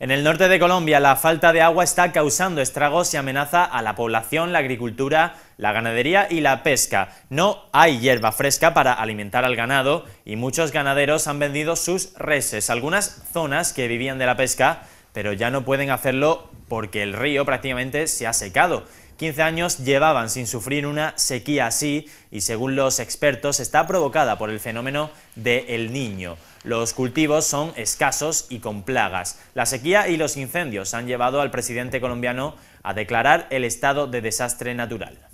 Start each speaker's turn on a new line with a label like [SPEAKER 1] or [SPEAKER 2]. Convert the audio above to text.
[SPEAKER 1] En el norte de Colombia la falta de agua está causando estragos y amenaza a la población, la agricultura, la ganadería y la pesca. No hay hierba fresca para alimentar al ganado y muchos ganaderos han vendido sus reses. Algunas zonas que vivían de la pesca, pero ya no pueden hacerlo porque el río prácticamente se ha secado. 15 años llevaban sin sufrir una sequía así y según los expertos está provocada por el fenómeno del el Niño. Los cultivos son escasos y con plagas. La sequía y los incendios han llevado al presidente colombiano a declarar el estado de desastre natural.